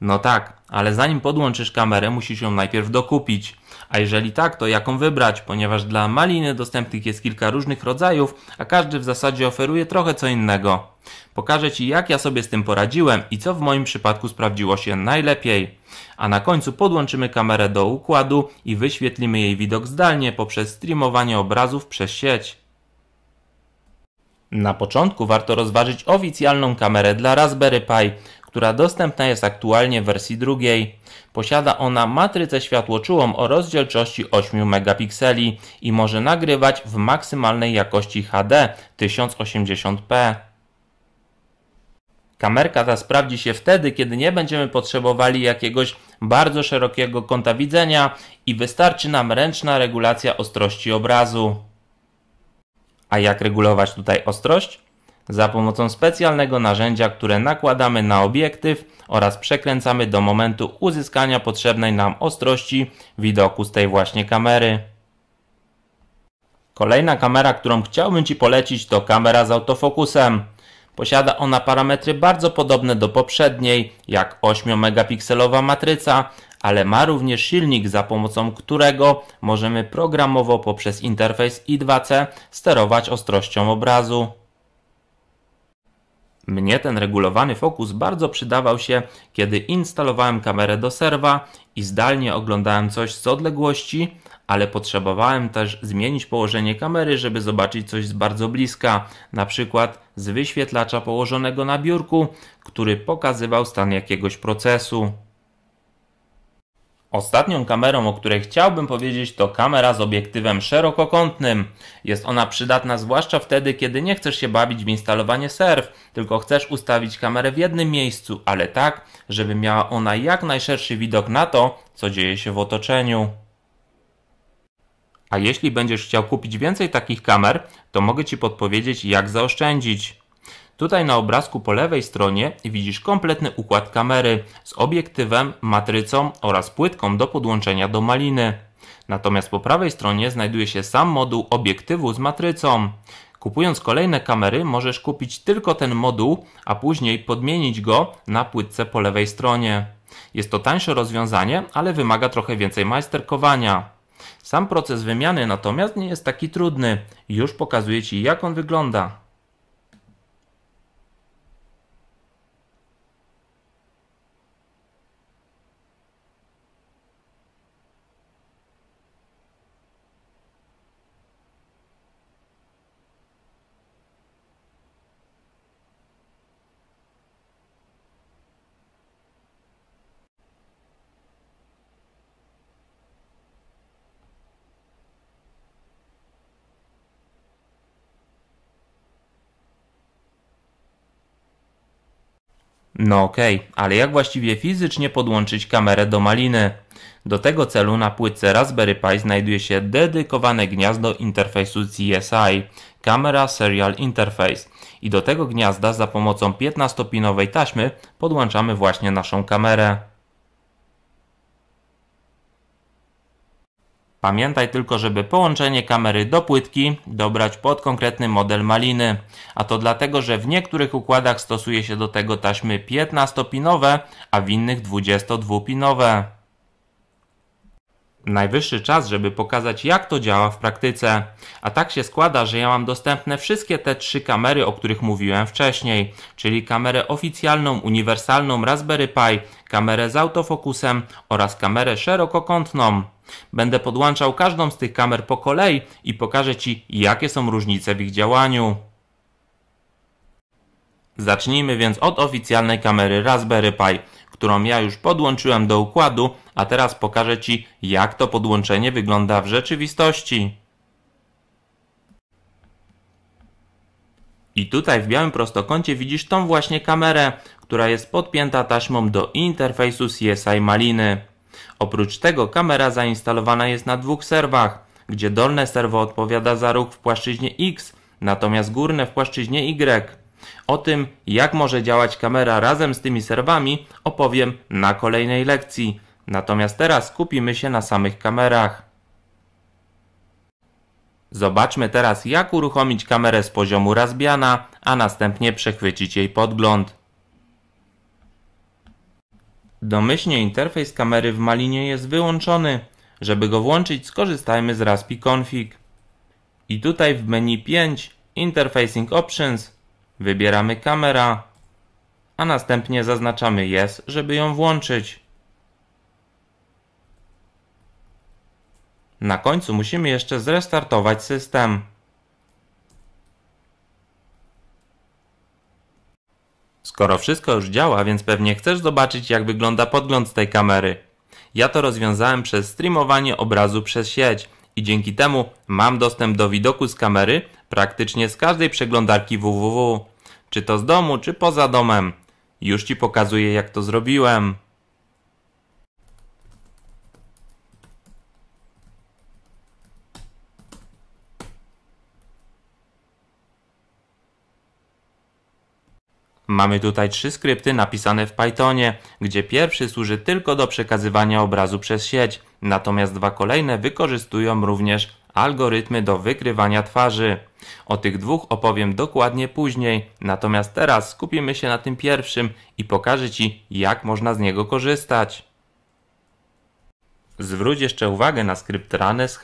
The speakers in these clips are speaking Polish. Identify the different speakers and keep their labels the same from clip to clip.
Speaker 1: No tak, ale zanim podłączysz kamerę, musisz ją najpierw dokupić. A jeżeli tak, to jaką wybrać, ponieważ dla maliny dostępnych jest kilka różnych rodzajów, a każdy w zasadzie oferuje trochę co innego. Pokażę Ci jak ja sobie z tym poradziłem i co w moim przypadku sprawdziło się najlepiej. A na końcu podłączymy kamerę do układu i wyświetlimy jej widok zdalnie poprzez streamowanie obrazów przez sieć. Na początku warto rozważyć oficjalną kamerę dla Raspberry Pi, która dostępna jest aktualnie w wersji drugiej. Posiada ona matrycę światłoczułą o rozdzielczości 8 megapikseli i może nagrywać w maksymalnej jakości HD 1080p. Kamerka ta sprawdzi się wtedy, kiedy nie będziemy potrzebowali jakiegoś bardzo szerokiego kąta widzenia i wystarczy nam ręczna regulacja ostrości obrazu. A jak regulować tutaj ostrość? Za pomocą specjalnego narzędzia, które nakładamy na obiektyw oraz przekręcamy do momentu uzyskania potrzebnej nam ostrości widoku z tej właśnie kamery. Kolejna kamera, którą chciałbym Ci polecić to kamera z autofokusem. Posiada ona parametry bardzo podobne do poprzedniej, jak 8-megapikselowa matryca, ale ma również silnik, za pomocą którego możemy programowo poprzez interfejs I2C sterować ostrością obrazu. Mnie ten regulowany fokus bardzo przydawał się, kiedy instalowałem kamerę do serwa i zdalnie oglądałem coś z odległości, ale potrzebowałem też zmienić położenie kamery, żeby zobaczyć coś z bardzo bliska, na przykład z wyświetlacza położonego na biurku, który pokazywał stan jakiegoś procesu. Ostatnią kamerą, o której chciałbym powiedzieć, to kamera z obiektywem szerokokątnym. Jest ona przydatna zwłaszcza wtedy, kiedy nie chcesz się bawić w instalowanie serw, tylko chcesz ustawić kamerę w jednym miejscu, ale tak, żeby miała ona jak najszerszy widok na to, co dzieje się w otoczeniu. A jeśli będziesz chciał kupić więcej takich kamer, to mogę Ci podpowiedzieć, jak zaoszczędzić. Tutaj na obrazku po lewej stronie widzisz kompletny układ kamery z obiektywem, matrycą oraz płytką do podłączenia do maliny. Natomiast po prawej stronie znajduje się sam moduł obiektywu z matrycą. Kupując kolejne kamery możesz kupić tylko ten moduł, a później podmienić go na płytce po lewej stronie. Jest to tańsze rozwiązanie, ale wymaga trochę więcej majsterkowania. Sam proces wymiany natomiast nie jest taki trudny. Już pokazuję Ci jak on wygląda. No okej, okay, ale jak właściwie fizycznie podłączyć kamerę do maliny? Do tego celu na płytce Raspberry Pi znajduje się dedykowane gniazdo interfejsu CSI Camera Serial Interface i do tego gniazda za pomocą 15-pinowej taśmy podłączamy właśnie naszą kamerę. Pamiętaj tylko, żeby połączenie kamery do płytki dobrać pod konkretny model maliny, a to dlatego, że w niektórych układach stosuje się do tego taśmy 15-pinowe, a w innych 22-pinowe. Najwyższy czas, żeby pokazać jak to działa w praktyce. A tak się składa, że ja mam dostępne wszystkie te trzy kamery, o których mówiłem wcześniej, czyli kamerę oficjalną, uniwersalną Raspberry Pi, kamerę z autofokusem oraz kamerę szerokokątną. Będę podłączał każdą z tych kamer po kolei i pokażę Ci, jakie są różnice w ich działaniu. Zacznijmy więc od oficjalnej kamery Raspberry Pi, którą ja już podłączyłem do układu, a teraz pokażę Ci, jak to podłączenie wygląda w rzeczywistości. I tutaj w białym prostokącie widzisz tą właśnie kamerę, która jest podpięta taśmą do interfejsu CSI Maliny. Oprócz tego kamera zainstalowana jest na dwóch serwach, gdzie dolne serwo odpowiada za ruch w płaszczyźnie X, natomiast górne w płaszczyźnie Y. O tym, jak może działać kamera razem z tymi serwami, opowiem na kolejnej lekcji. Natomiast teraz skupimy się na samych kamerach. Zobaczmy teraz, jak uruchomić kamerę z poziomu Raspbiana, a następnie przechwycić jej podgląd. Domyślnie interfejs kamery w Malinie jest wyłączony. Żeby go włączyć skorzystajmy z Raspi Config. I tutaj w menu 5 Interfacing Options wybieramy kamera, a następnie zaznaczamy Yes, żeby ją włączyć. Na końcu musimy jeszcze zrestartować system. Skoro wszystko już działa, więc pewnie chcesz zobaczyć jak wygląda podgląd z tej kamery. Ja to rozwiązałem przez streamowanie obrazu przez sieć i dzięki temu mam dostęp do widoku z kamery praktycznie z każdej przeglądarki www. Czy to z domu, czy poza domem. Już Ci pokazuję jak to zrobiłem. Mamy tutaj trzy skrypty napisane w Pythonie, gdzie pierwszy służy tylko do przekazywania obrazu przez sieć, natomiast dwa kolejne wykorzystują również algorytmy do wykrywania twarzy. O tych dwóch opowiem dokładnie później, natomiast teraz skupimy się na tym pierwszym i pokażę Ci jak można z niego korzystać. Zwróć jeszcze uwagę na skrypt RunSH.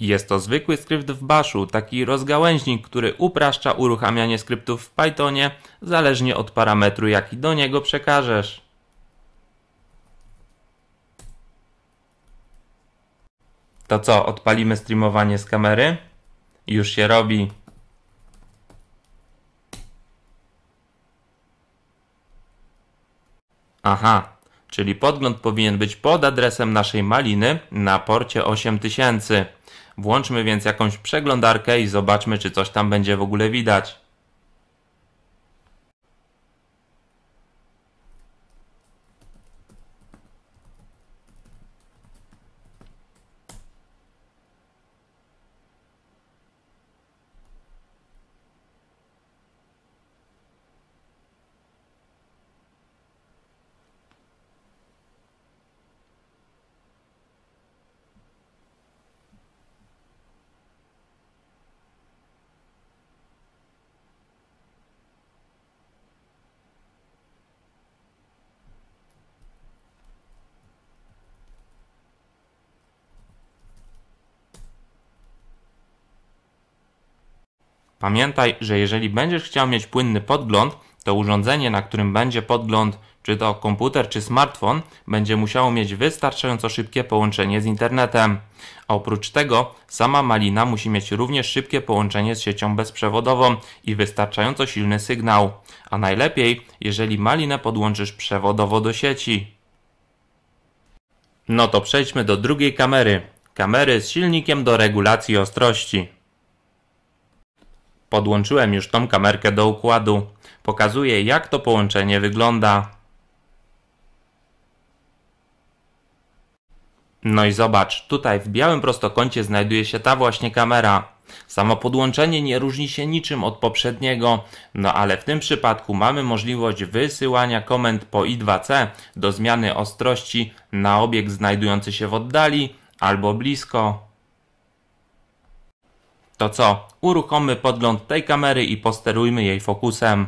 Speaker 1: Jest to zwykły skrypt w Bashu, taki rozgałęźnik, który upraszcza uruchamianie skryptów w Pythonie, zależnie od parametru, jaki do niego przekażesz. To co, odpalimy streamowanie z kamery? Już się robi. Aha, czyli podgląd powinien być pod adresem naszej maliny na porcie 8000. Włączmy więc jakąś przeglądarkę i zobaczmy, czy coś tam będzie w ogóle widać. Pamiętaj, że jeżeli będziesz chciał mieć płynny podgląd, to urządzenie, na którym będzie podgląd, czy to komputer, czy smartfon, będzie musiało mieć wystarczająco szybkie połączenie z internetem. A oprócz tego, sama malina musi mieć również szybkie połączenie z siecią bezprzewodową i wystarczająco silny sygnał. A najlepiej, jeżeli malinę podłączysz przewodowo do sieci. No to przejdźmy do drugiej kamery. Kamery z silnikiem do regulacji ostrości. Podłączyłem już tą kamerkę do układu. Pokazuję jak to połączenie wygląda. No i zobacz, tutaj w białym prostokącie znajduje się ta właśnie kamera. Samo podłączenie nie różni się niczym od poprzedniego, no ale w tym przypadku mamy możliwość wysyłania komend po I2C do zmiany ostrości na obiekt znajdujący się w oddali albo blisko. To co, uruchommy podgląd tej kamery i posterujmy jej fokusem.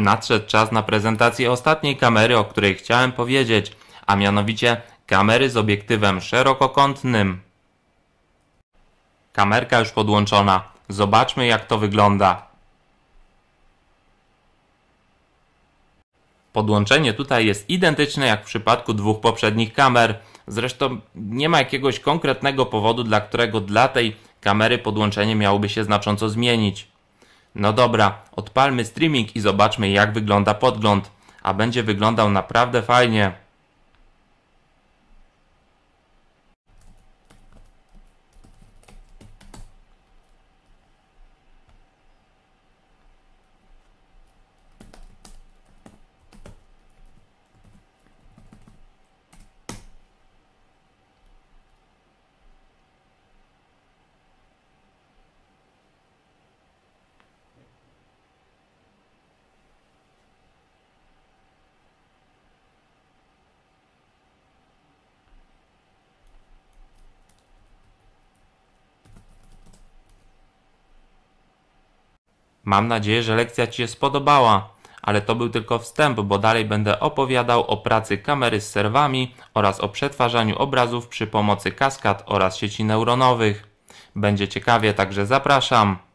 Speaker 1: Nadszedł czas na prezentację ostatniej kamery, o której chciałem powiedzieć, a mianowicie kamery z obiektywem szerokokątnym. Kamerka już podłączona. Zobaczmy jak to wygląda. Podłączenie tutaj jest identyczne jak w przypadku dwóch poprzednich kamer. Zresztą nie ma jakiegoś konkretnego powodu, dla którego dla tej kamery podłączenie miałoby się znacząco zmienić. No dobra, odpalmy streaming i zobaczmy jak wygląda podgląd, a będzie wyglądał naprawdę fajnie. Mam nadzieję, że lekcja Ci się spodobała, ale to był tylko wstęp, bo dalej będę opowiadał o pracy kamery z serwami oraz o przetwarzaniu obrazów przy pomocy kaskad oraz sieci neuronowych. Będzie ciekawie, także zapraszam.